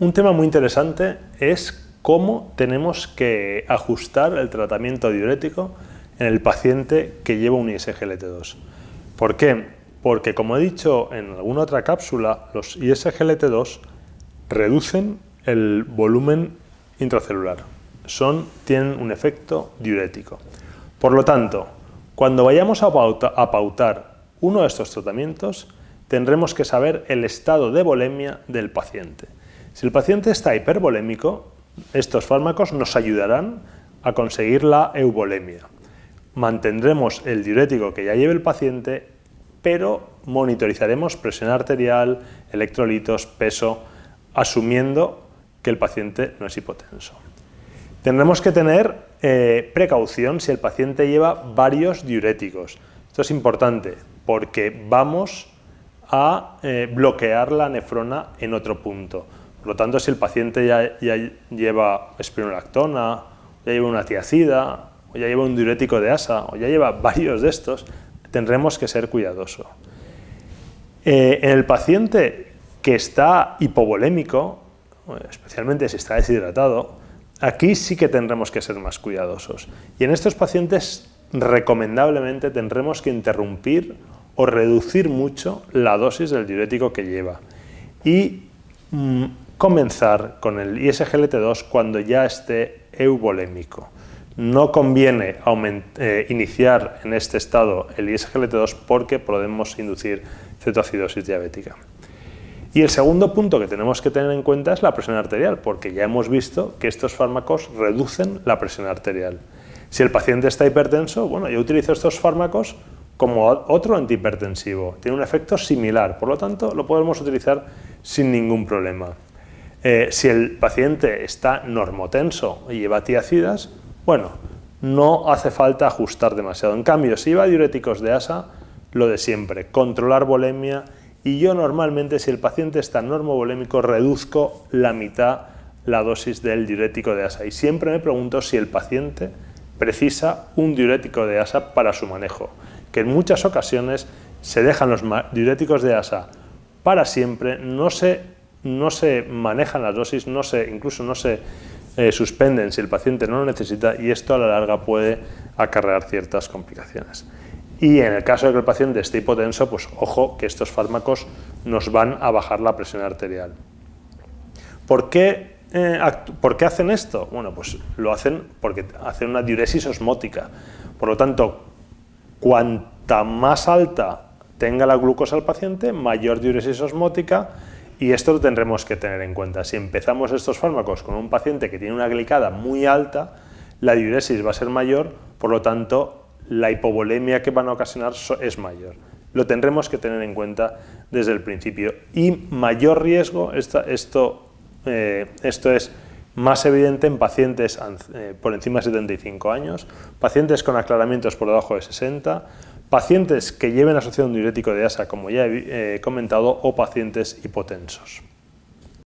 Un tema muy interesante es cómo tenemos que ajustar el tratamiento diurético en el paciente que lleva un ISGLT2. ¿Por qué? Porque, como he dicho en alguna otra cápsula, los ISGLT2 reducen el volumen intracelular. Son, tienen un efecto diurético. Por lo tanto, cuando vayamos a, pautar uno de estos tratamientos, tendremos que saber el estado de bulimia del paciente. Si el paciente está hipervolémico, estos fármacos nos ayudarán a conseguir la eubolemia. Mantendremos el diurético que ya lleve el paciente, pero monitorizaremos presión arterial, electrolitos, peso, asumiendo que el paciente no es hipotenso. Tendremos que tener eh, precaución si el paciente lleva varios diuréticos. Esto es importante porque vamos a eh, bloquear la nefrona en otro punto. Por lo tanto, si el paciente ya, lleva espinolactona, ya lleva una tiacida, o ya lleva un diurético de asa, o ya lleva varios de estos, tendremos que ser cuidadosos. Eh, en el paciente que está hipovolémico, especialmente si está deshidratado, aquí sí que tendremos que ser más cuidadosos. Y en estos pacientes recomendablemente tendremos que interrumpir o reducir mucho la dosis del diurético que lleva. Y mm, comenzar con el ISGLT2 cuando ya esté eubolémico. No conviene eh, iniciar en este estado el ISGLT2 porque podemos inducir cetoacidosis diabética. Y el segundo punto que tenemos que tener en cuenta es la presión arterial, porque ya hemos visto que estos fármacos reducen la presión arterial. Si el paciente está hipertenso, bueno, yo utilizo estos fármacos como otro antihipertensivo, tiene un efecto similar, por lo tanto lo podemos utilizar sin ningún problema. Eh, si el paciente está normotenso y lleva tiacidas, bueno, no hace falta ajustar demasiado. En cambio, si lleva diuréticos de asa, lo de siempre, controlar volemia, y yo normalmente si el paciente está normovolémico reduzco la mitad la dosis del diurético de asa y siempre me pregunto si el paciente precisa un diurético de asa para su manejo, que en muchas ocasiones se dejan los diuréticos de asa para siempre, no se no se manejan las dosis, no se, incluso no se eh, suspenden si el paciente no lo necesita y esto a la larga puede acarrear ciertas complicaciones. Y en el caso de que el paciente esté hipotenso, pues ojo que estos fármacos nos van a bajar la presión arterial. ¿Por qué, eh, hacen esto? Bueno, pues lo hacen porque hacen una diuresis osmótica. Por lo tanto, cuanta más alta tenga la glucosa el paciente, mayor diuresis osmótica, y esto lo tendremos que tener en cuenta. Si empezamos estos fármacos con un paciente que tiene una glicada muy alta, la diuresis va a ser mayor, por lo tanto, la hipovolemia que van a ocasionar es mayor. Lo tendremos que tener en cuenta desde el principio. Y mayor riesgo, esto, eh, esto es más evidente en pacientes eh, por encima de 75 años, pacientes con aclaramientos por debajo de 60, pacientes que lleven asociado un diurético de asa, como ya he eh, comentado, o pacientes hipotensos.